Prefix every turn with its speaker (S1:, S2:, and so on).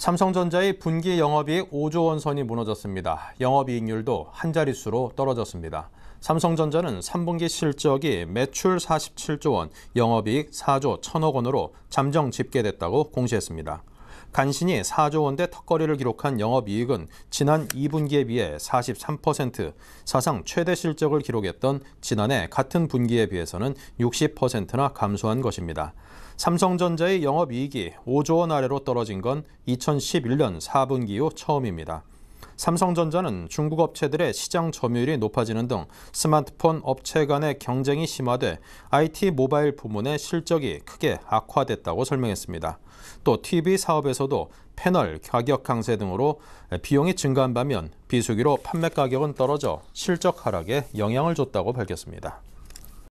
S1: 삼성전자의 분기 영업이익 5조 원 선이 무너졌습니다. 영업이익률도 한 자릿수로 떨어졌습니다. 삼성전자는 3분기 실적이 매출 47조 원, 영업이익 4조 1천억 원으로 잠정 집계됐다고 공시했습니다. 간신히 4조 원대 턱걸이를 기록한 영업이익은 지난 2분기에 비해 43%, 사상 최대 실적을 기록했던 지난해 같은 분기에 비해서는 60%나 감소한 것입니다. 삼성전자의 영업이익이 5조 원 아래로 떨어진 건 2011년 4분기 이후 처음입니다. 삼성전자는 중국 업체들의 시장 점유율이 높아지는 등 스마트폰 업체 간의 경쟁이 심화돼 IT 모바일 부문의 실적이 크게 악화됐다고 설명했습니다. 또 TV 사업에서도 패널 가격 강세 등으로 비용이 증가한 반면 비수기로 판매 가격은 떨어져 실적 하락에 영향을 줬다고 밝혔습니다.